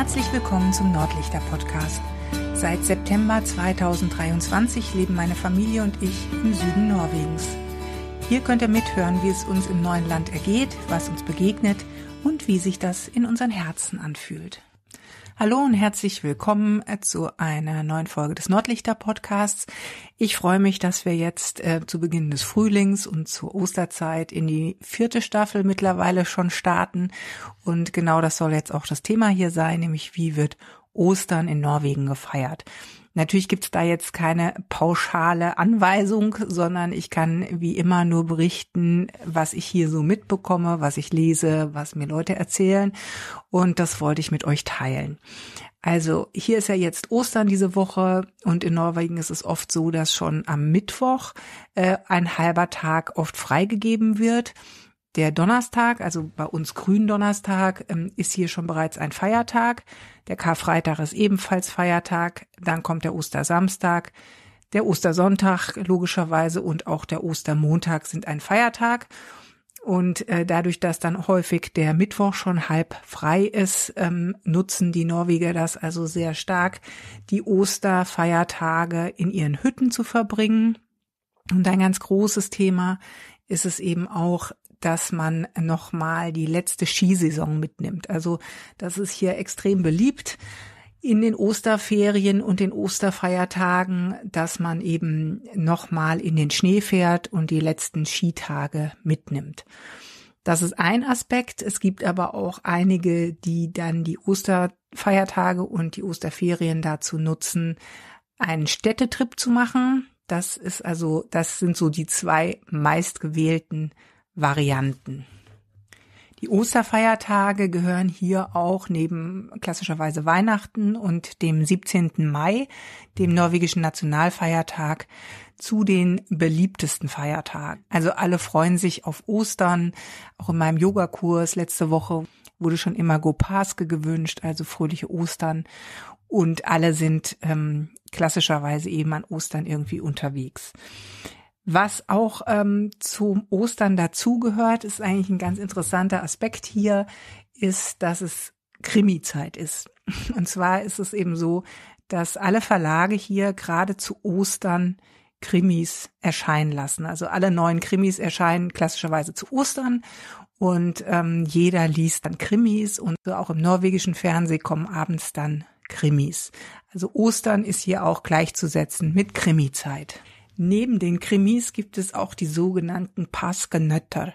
Herzlich willkommen zum Nordlichter Podcast. Seit September 2023 leben meine Familie und ich im Süden Norwegens. Hier könnt ihr mithören, wie es uns im neuen Land ergeht, was uns begegnet und wie sich das in unseren Herzen anfühlt. Hallo und herzlich willkommen äh, zu einer neuen Folge des Nordlichter Podcasts. Ich freue mich, dass wir jetzt äh, zu Beginn des Frühlings und zur Osterzeit in die vierte Staffel mittlerweile schon starten. Und genau das soll jetzt auch das Thema hier sein, nämlich wie wird Ostern in Norwegen gefeiert. Natürlich gibt's da jetzt keine pauschale Anweisung, sondern ich kann wie immer nur berichten, was ich hier so mitbekomme, was ich lese, was mir Leute erzählen. Und das wollte ich mit euch teilen. Also hier ist ja jetzt Ostern diese Woche und in Norwegen ist es oft so, dass schon am Mittwoch äh, ein halber Tag oft freigegeben wird. Der Donnerstag, also bei uns Gründonnerstag, ähm, ist hier schon bereits ein Feiertag. Der Karfreitag ist ebenfalls Feiertag. Dann kommt der Ostersamstag. Der Ostersonntag logischerweise und auch der Ostermontag sind ein Feiertag. Und äh, dadurch, dass dann häufig der Mittwoch schon halb frei ist, ähm, nutzen die Norweger das also sehr stark, die Osterfeiertage in ihren Hütten zu verbringen. Und ein ganz großes Thema ist es eben auch, dass man nochmal die letzte Skisaison mitnimmt. Also das ist hier extrem beliebt in den Osterferien und den Osterfeiertagen, dass man eben nochmal in den Schnee fährt und die letzten Skitage mitnimmt. Das ist ein Aspekt. Es gibt aber auch einige, die dann die Osterfeiertage und die Osterferien dazu nutzen, einen Städtetrip zu machen. Das ist also, das sind so die zwei meistgewählten Varianten. Die Osterfeiertage gehören hier auch neben klassischerweise Weihnachten und dem 17. Mai, dem norwegischen Nationalfeiertag, zu den beliebtesten Feiertagen. Also alle freuen sich auf Ostern. Auch in meinem Yogakurs letzte Woche wurde schon immer Gopaske gewünscht, also fröhliche Ostern. Und alle sind ähm, klassischerweise eben an Ostern irgendwie unterwegs. Was auch ähm, zum Ostern dazugehört, ist eigentlich ein ganz interessanter Aspekt hier, ist, dass es Krimi-Zeit ist. Und zwar ist es eben so, dass alle Verlage hier gerade zu Ostern Krimis erscheinen lassen. Also alle neuen Krimis erscheinen klassischerweise zu Ostern und ähm, jeder liest dann Krimis und auch im norwegischen Fernsehen kommen abends dann Krimis. Also Ostern ist hier auch gleichzusetzen mit Krimi-Zeit. Neben den Krimis gibt es auch die sogenannten Paskenötter,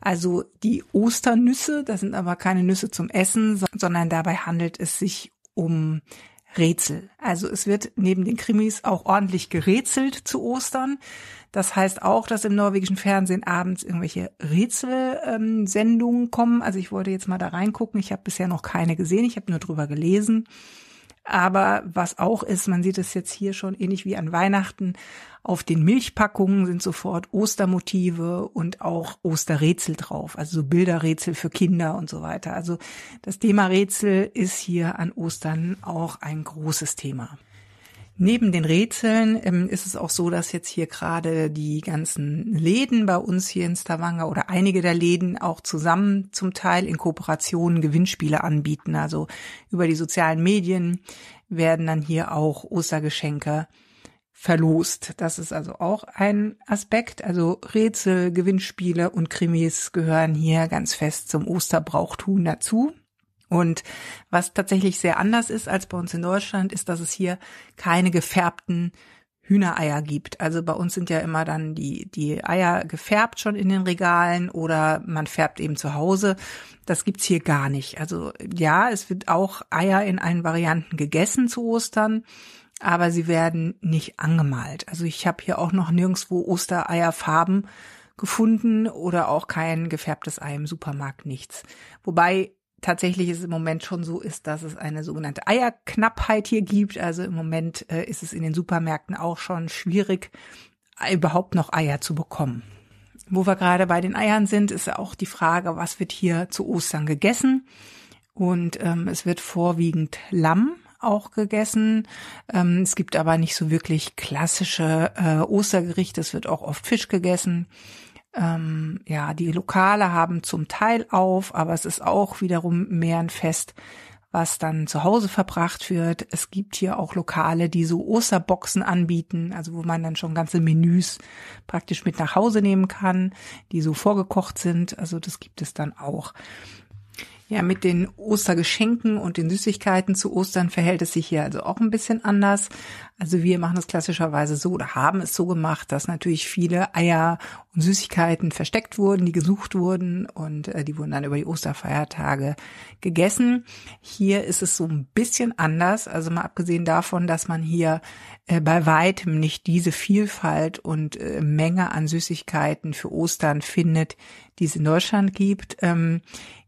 also die Osternüsse. Das sind aber keine Nüsse zum Essen, sondern dabei handelt es sich um Rätsel. Also es wird neben den Krimis auch ordentlich gerätselt zu Ostern. Das heißt auch, dass im norwegischen Fernsehen abends irgendwelche Rätselsendungen ähm, kommen. Also ich wollte jetzt mal da reingucken. Ich habe bisher noch keine gesehen. Ich habe nur drüber gelesen. Aber was auch ist, man sieht es jetzt hier schon ähnlich wie an Weihnachten, auf den Milchpackungen sind sofort Ostermotive und auch Osterrätsel drauf, also so Bilderrätsel für Kinder und so weiter. Also das Thema Rätsel ist hier an Ostern auch ein großes Thema. Neben den Rätseln ähm, ist es auch so, dass jetzt hier gerade die ganzen Läden bei uns hier in Stavanger oder einige der Läden auch zusammen zum Teil in Kooperationen Gewinnspiele anbieten. Also über die sozialen Medien werden dann hier auch Ostergeschenke verlost. Das ist also auch ein Aspekt. Also Rätsel, Gewinnspiele und Krimis gehören hier ganz fest zum Osterbrauchtun dazu. Und was tatsächlich sehr anders ist als bei uns in Deutschland, ist, dass es hier keine gefärbten Hühnereier gibt. Also bei uns sind ja immer dann die, die Eier gefärbt schon in den Regalen oder man färbt eben zu Hause. Das gibt's hier gar nicht. Also ja, es wird auch Eier in allen Varianten gegessen zu Ostern, aber sie werden nicht angemalt. Also ich habe hier auch noch nirgendswo Ostereierfarben gefunden oder auch kein gefärbtes Ei im Supermarkt, nichts. Wobei tatsächlich ist es im Moment schon so ist, dass es eine sogenannte Eierknappheit hier gibt. Also im Moment äh, ist es in den Supermärkten auch schon schwierig, überhaupt noch Eier zu bekommen. Wo wir gerade bei den Eiern sind, ist auch die Frage, was wird hier zu Ostern gegessen? Und ähm, es wird vorwiegend Lamm auch gegessen. Ähm, es gibt aber nicht so wirklich klassische äh, Ostergerichte. Es wird auch oft Fisch gegessen ähm, ja, die Lokale haben zum Teil auf, aber es ist auch wiederum mehr ein Fest, was dann zu Hause verbracht wird. Es gibt hier auch Lokale, die so Osterboxen anbieten, also wo man dann schon ganze Menüs praktisch mit nach Hause nehmen kann, die so vorgekocht sind. Also das gibt es dann auch. Ja, mit den Ostergeschenken und den Süßigkeiten zu Ostern verhält es sich hier also auch ein bisschen anders. Also wir machen es klassischerweise so oder haben es so gemacht, dass natürlich viele Eier und Süßigkeiten versteckt wurden, die gesucht wurden und äh, die wurden dann über die Osterfeiertage gegessen. Hier ist es so ein bisschen anders, also mal abgesehen davon, dass man hier äh, bei weitem nicht diese Vielfalt und äh, Menge an Süßigkeiten für Ostern findet, die es in Deutschland gibt. Ähm,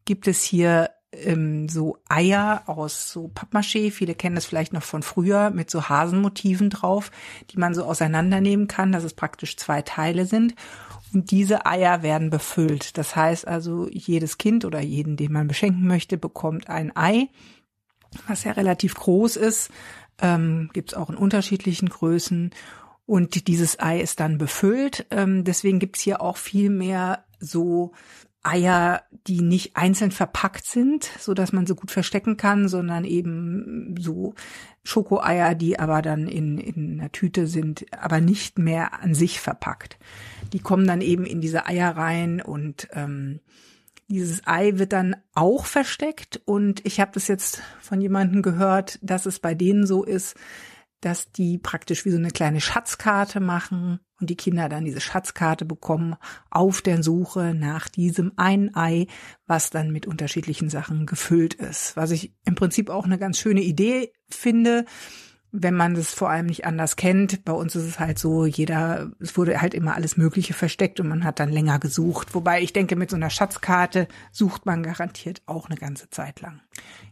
gibt es hier ähm, so Eier aus so Pappmaché, viele kennen das vielleicht noch von früher, mit so Hasenmotiven drauf, die man so auseinandernehmen kann, dass es praktisch zwei Teile sind. Und diese Eier werden befüllt. Das heißt also, jedes Kind oder jeden, den man beschenken möchte, bekommt ein Ei, was ja relativ groß ist. Ähm, Gibt es auch in unterschiedlichen Größen. Und dieses Ei ist dann befüllt. Ähm, deswegen gibt's hier auch viel mehr so Eier, die nicht einzeln verpackt sind, so dass man sie gut verstecken kann, sondern eben so Schokoeier, die aber dann in, in einer Tüte sind, aber nicht mehr an sich verpackt. Die kommen dann eben in diese Eier rein und ähm, dieses Ei wird dann auch versteckt. Und ich habe das jetzt von jemandem gehört, dass es bei denen so ist, dass die praktisch wie so eine kleine Schatzkarte machen und die Kinder dann diese Schatzkarte bekommen auf der Suche nach diesem einen Ei, was dann mit unterschiedlichen Sachen gefüllt ist. Was ich im Prinzip auch eine ganz schöne Idee finde, wenn man es vor allem nicht anders kennt. Bei uns ist es halt so, jeder, es wurde halt immer alles Mögliche versteckt und man hat dann länger gesucht. Wobei ich denke, mit so einer Schatzkarte sucht man garantiert auch eine ganze Zeit lang.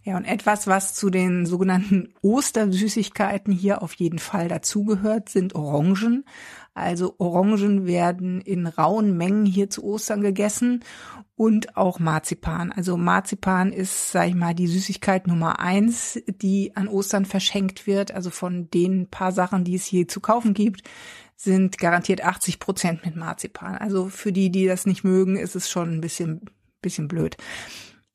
Ja, und etwas, was zu den sogenannten Ostersüßigkeiten hier auf jeden Fall dazugehört, sind Orangen. Also Orangen werden in rauen Mengen hier zu Ostern gegessen und auch Marzipan. Also Marzipan ist, sag ich mal, die Süßigkeit Nummer eins, die an Ostern verschenkt wird. Also von den paar Sachen, die es hier zu kaufen gibt, sind garantiert 80 Prozent mit Marzipan. Also für die, die das nicht mögen, ist es schon ein bisschen, bisschen blöd.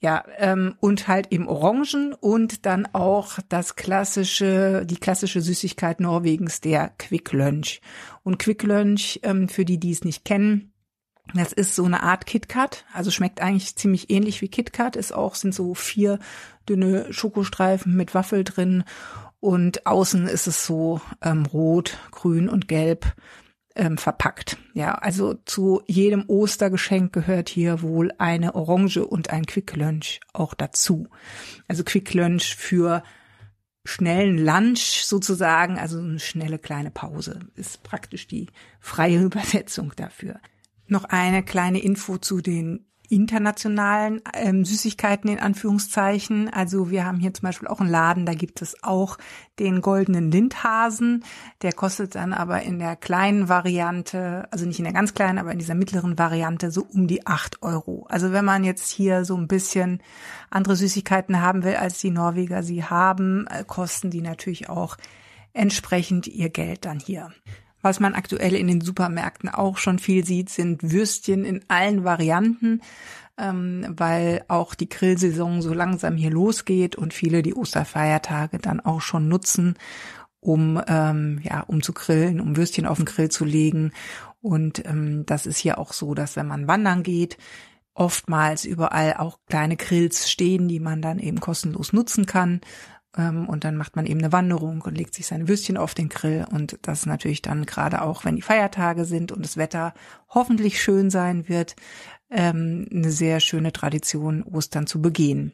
Ja, ähm, und halt eben Orangen und dann auch das klassische, die klassische Süßigkeit Norwegens, der Quick Lunch. Und Quick Lunch, ähm, für die, die es nicht kennen, das ist so eine Art KitKat, also schmeckt eigentlich ziemlich ähnlich wie KitKat, ist auch, sind so vier dünne Schokostreifen mit Waffel drin und außen ist es so ähm, rot, grün und gelb ähm, verpackt. Ja, also zu jedem Ostergeschenk gehört hier wohl eine Orange und ein Quick Lunch auch dazu. Also Quick Lunch für schnellen Lunch sozusagen, also eine schnelle kleine Pause ist praktisch die freie Übersetzung dafür. Noch eine kleine Info zu den internationalen ähm, Süßigkeiten in Anführungszeichen. Also wir haben hier zum Beispiel auch einen Laden, da gibt es auch den goldenen Lindhasen. Der kostet dann aber in der kleinen Variante, also nicht in der ganz kleinen, aber in dieser mittleren Variante so um die acht Euro. Also wenn man jetzt hier so ein bisschen andere Süßigkeiten haben will, als die Norweger sie haben, äh, kosten die natürlich auch entsprechend ihr Geld dann hier. Was man aktuell in den Supermärkten auch schon viel sieht, sind Würstchen in allen Varianten, ähm, weil auch die Grillsaison so langsam hier losgeht und viele die Osterfeiertage dann auch schon nutzen, um ähm, ja um zu grillen, um Würstchen auf den Grill zu legen. Und ähm, das ist hier auch so, dass wenn man wandern geht, oftmals überall auch kleine Grills stehen, die man dann eben kostenlos nutzen kann. Ähm, und dann macht man eben eine Wanderung und legt sich seine Würstchen auf den Grill. Und das natürlich dann gerade auch, wenn die Feiertage sind und das Wetter hoffentlich schön sein wird, ähm, eine sehr schöne Tradition, Ostern zu begehen.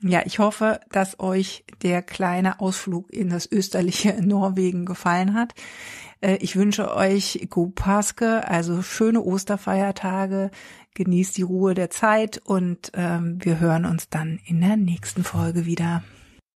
Ja, ich hoffe, dass euch der kleine Ausflug in das österliche Norwegen gefallen hat. Äh, ich wünsche euch Go Paske, also schöne Osterfeiertage, genießt die Ruhe der Zeit und ähm, wir hören uns dann in der nächsten Folge wieder.